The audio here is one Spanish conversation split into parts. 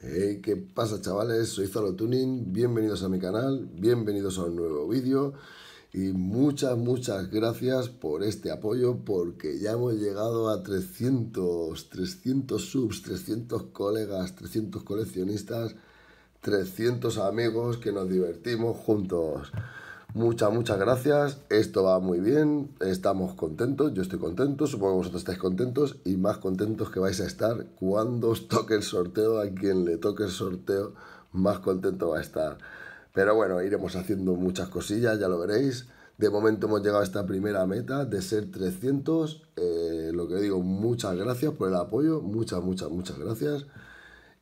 Hey, ¿Qué pasa chavales? Soy Zalo Tuning, bienvenidos a mi canal, bienvenidos a un nuevo vídeo y muchas, muchas gracias por este apoyo porque ya hemos llegado a 300, 300 subs, 300 colegas, 300 coleccionistas, 300 amigos que nos divertimos juntos. Muchas, muchas gracias. Esto va muy bien. Estamos contentos. Yo estoy contento. Supongo que vosotros estáis contentos y más contentos que vais a estar cuando os toque el sorteo. A quien le toque el sorteo, más contento va a estar. Pero bueno, iremos haciendo muchas cosillas, ya lo veréis. De momento hemos llegado a esta primera meta de ser 300. Eh, lo que digo, muchas gracias por el apoyo. Muchas, muchas, muchas gracias.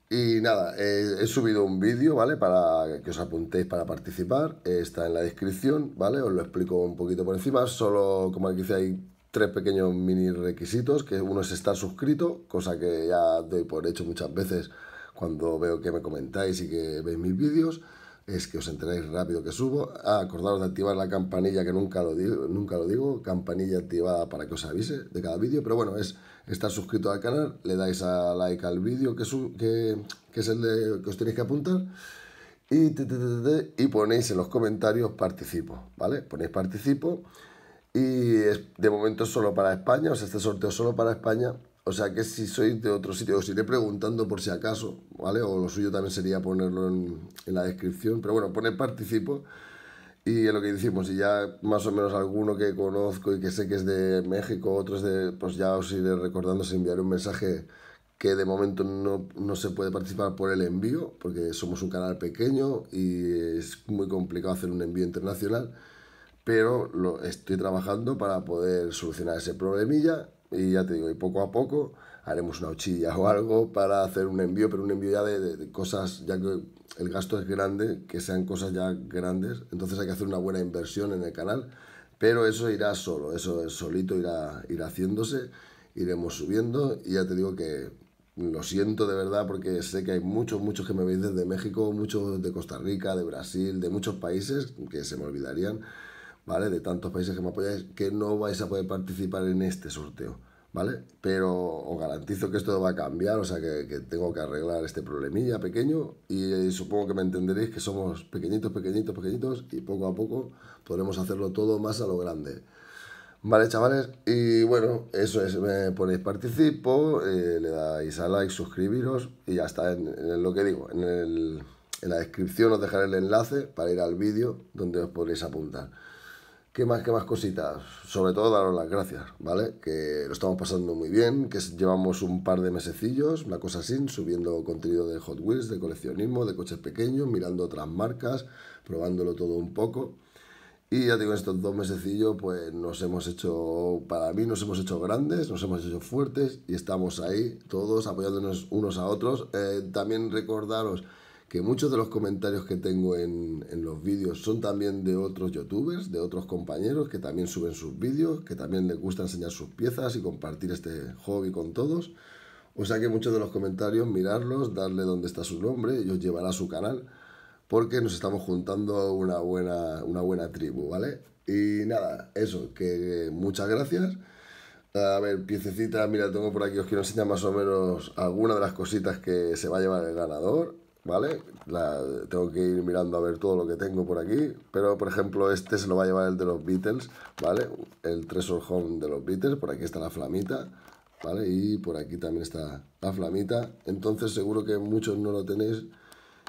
Y nada, he subido un vídeo, ¿vale? Para que os apuntéis para participar. está en la descripción, ¿vale? Os lo explico un poquito por encima. Solo, como aquí dice, hay tres pequeños mini requisitos, que uno es estar suscrito, cosa que ya doy por hecho muchas veces cuando veo que me comentáis y que veis mis vídeos es que os enteréis rápido que subo. Ah, acordaros de activar la campanilla, que nunca lo digo, nunca lo digo, campanilla activada para que os avise de cada vídeo, pero bueno, es estar suscrito al canal, le dais a like al vídeo que, que, que, es el que os tenéis que apuntar y, y ponéis en los comentarios participo, ¿vale? Ponéis participo y de momento solo para España, o este sorteo solo para España o sea que si soy de otro sitio, os iré preguntando por si acaso, ¿vale? O lo suyo también sería ponerlo en, la descripción. Pero bueno, pone participo y es lo que decimos. Y ya más o menos alguno que conozco y que sé que es de México, otros de. Pues ya os iré recordando si enviaré un mensaje que de momento no, se puede participar por el envío, porque somos un canal pequeño y es muy complicado hacer un envío internacional. Pero lo, estoy trabajando para poder solucionar ese problemilla y ya te digo, y poco a poco haremos una ochilla o algo para hacer un envío, pero un envío ya de, cosas, ya que el gasto es grande, que sean cosas ya grandes, entonces hay que hacer una buena inversión en el canal, pero eso irá solo, eso solito irá, irá haciéndose, iremos subiendo y ya te digo que lo siento de verdad porque sé que hay muchos, muchos que me veis desde México, muchos de Costa Rica, de Brasil, de muchos países que se me olvidarían ¿vale? De tantos países que me apoyáis, que no vais a poder participar en este sorteo, ¿vale? Pero os garantizo que esto va a cambiar, o sea que, tengo que arreglar este problemilla pequeño y, supongo que me entenderéis que somos pequeñitos, pequeñitos, pequeñitos y poco a poco podremos hacerlo todo más a lo grande. Vale, chavales, y bueno, eso es, me ponéis participo, eh, le dais a like, suscribiros y ya está, en, lo que digo, en, en la descripción os dejaré el enlace para ir al vídeo donde os podréis apuntar. ¿Qué más, qué más cositas? Sobre todo daros las gracias, ¿vale? Que lo estamos pasando muy bien, que llevamos un par de mesecillos, una cosa así, subiendo contenido de Hot Wheels, de coleccionismo, de coches pequeños, mirando otras marcas, probándolo todo un poco. Y ya digo, estos dos mesecillos, pues nos hemos hecho, para mí, nos hemos hecho grandes, nos hemos hecho fuertes y estamos ahí todos apoyándonos unos a otros. Eh, también recordaros que muchos de los comentarios que tengo en, los vídeos son también de otros youtubers, de otros compañeros que también suben sus vídeos, que también les gusta enseñar sus piezas y compartir este hobby con todos. O sea que muchos de los comentarios, mirarlos, darle dónde está su nombre y os llevará a su canal, porque nos estamos juntando una buena, una buena tribu, ¿vale? Y nada, eso, que muchas gracias. A ver, piececita, mira, tengo por aquí, os quiero enseñar más o menos alguna de las cositas que se va a llevar el ganador. ¿vale? La, tengo que ir mirando a ver todo lo que tengo por aquí, pero por ejemplo este se lo va a llevar el de los Beatles, ¿vale? El Treasure Home de los Beatles, por aquí está la flamita, ¿vale? Y por aquí también está la flamita, entonces seguro que muchos no lo tenéis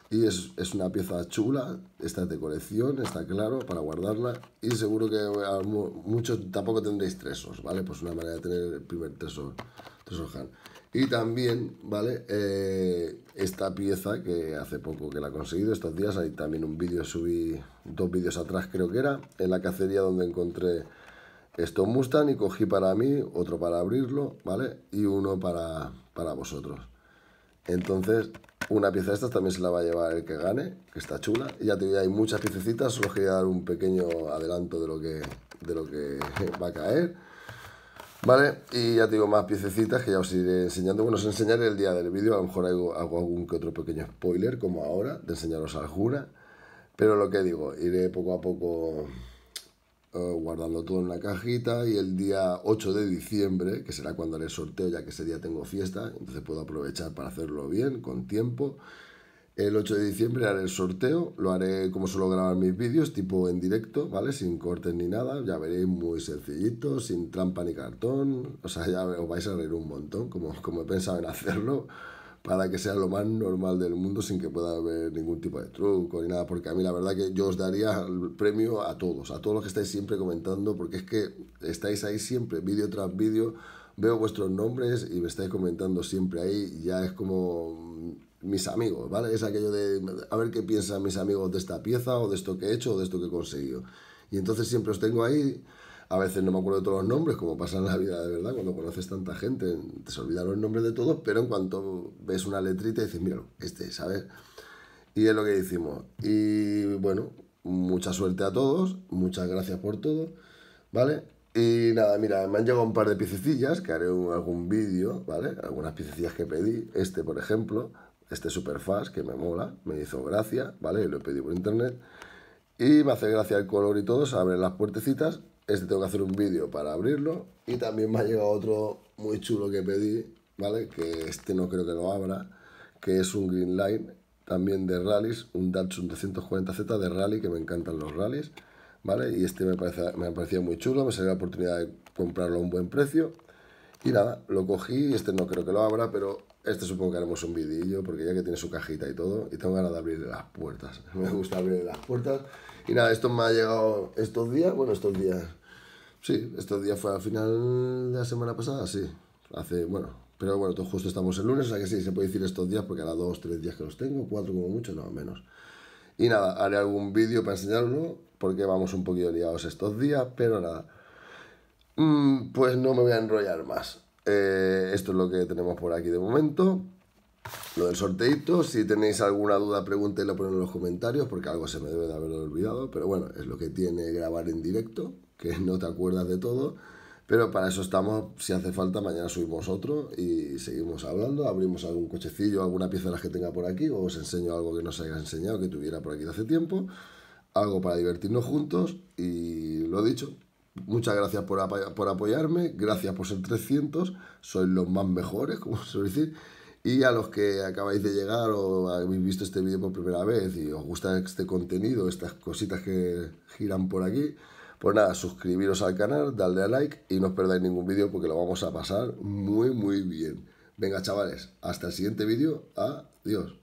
y es, una pieza chula, esta es de colección, está claro, para guardarla. Y seguro que eh, muchos tampoco tendréis tresos, ¿vale? Pues una manera de tener el primer tresor, tresor Han. Y también, ¿vale? Eh, esta pieza que hace poco que la he conseguido, estos días hay también un vídeo, subí dos vídeos atrás creo que era, en la cacería donde encontré esto Mustang y cogí para mí, otro para abrirlo, ¿vale? Y uno para vosotros. Entonces, una pieza de estas también se la va a llevar el que gane, que está chula. Y ya te digo, hay muchas piececitas, solo quería dar un pequeño adelanto de lo que, de lo que va a caer. Vale, y ya te digo más piececitas que ya os iré enseñando. Bueno, os enseñaré el día del vídeo, a lo mejor hago, hago, algún que otro pequeño spoiler, como ahora, de enseñaros alguna. Pero lo que digo, iré poco a poco eh, guardando todo en una cajita y el día 8 de diciembre, que será cuando haré sorteo, ya que ese día tengo fiesta, entonces puedo aprovechar para hacerlo bien, con tiempo. El 8 de diciembre haré el sorteo, lo haré como suelo grabar mis vídeos, tipo en directo, ¿vale? Sin cortes ni nada, ya veréis muy sencillito, sin trampa ni cartón, o sea, ya os vais a reír un montón, como, como he pensado en hacerlo para que sea lo más normal del mundo sin que pueda haber ningún tipo de truco ni nada, porque a mí la verdad que yo os daría el premio a todos, a todos los que estáis siempre comentando, porque es que estáis ahí siempre, vídeo tras vídeo, veo vuestros nombres y me estáis comentando siempre ahí, ya es como mm, mis amigos, ¿vale? Es aquello de a ver qué piensan mis amigos de esta pieza o de esto que he hecho o de esto que he conseguido. Y entonces siempre os tengo ahí a veces no me acuerdo de todos los nombres, como pasa en la vida de verdad, cuando conoces tanta gente, te se olvidan los nombres de todos, pero en cuanto ves una letrita dices, mira, este, ¿sabes? Y es lo que hicimos. Y bueno, mucha suerte a todos, muchas gracias por todo, ¿vale? Y nada, mira, me han llegado un par de piececillas, que haré algún vídeo, ¿vale? Algunas piececillas que pedí, este por ejemplo, este super fast que me mola, me hizo gracia, ¿vale? Lo he pedido por internet. Y me hace gracia el color y todo, se abren las puertecitas este tengo que hacer un vídeo para abrirlo. Y también me ha llegado otro muy chulo que pedí, ¿vale? Que este no creo que lo abra, que es un Green Line, también de rallies, un Datsun 240Z de rally, que me encantan los rallies, ¿vale? Y este me, parece, me parecía muy chulo, me salió la oportunidad de comprarlo a un buen precio. Y nada, lo cogí, este no creo que lo abra, pero este supongo que haremos un vidillo, porque ya que tiene su cajita y todo, y tengo ganas de abrirle las puertas. Me gusta abrirle las puertas. Y nada, esto me ha llegado estos días, bueno, estos días, Sí, estos días fue al final de la semana pasada, sí. Hace, bueno, pero bueno, justo estamos el lunes, o sea que sí, se puede decir estos días porque ahora dos, tres días que los tengo, cuatro como mucho, no, menos. Y nada, haré algún vídeo para enseñarlo porque vamos un poquito liados estos días, pero nada. Mm, pues no me voy a enrollar más. Eh, esto es lo que tenemos por aquí de momento. Lo del sorteito, si tenéis alguna duda, pregúntelo por en los comentarios, porque algo se me debe de haber olvidado, pero bueno, es lo que tiene grabar en directo, que no te acuerdas de todo, pero para eso estamos, si hace falta, mañana subimos otro y seguimos hablando, abrimos algún cochecillo, alguna pieza de las que tenga por aquí, o os enseño algo que nos haya enseñado, que tuviera por aquí de hace tiempo, algo para divertirnos juntos y lo dicho, Muchas gracias por, apoyarme, gracias por ser 300, sois los más mejores, como suele decir. Y a los que acabáis de llegar o habéis visto este vídeo por primera vez y os gusta este contenido, estas cositas que giran por aquí, pues nada, suscribiros al canal, darle a like y no os perdáis ningún vídeo porque lo vamos a pasar muy, muy bien. Venga, chavales, hasta el siguiente vídeo. Adiós.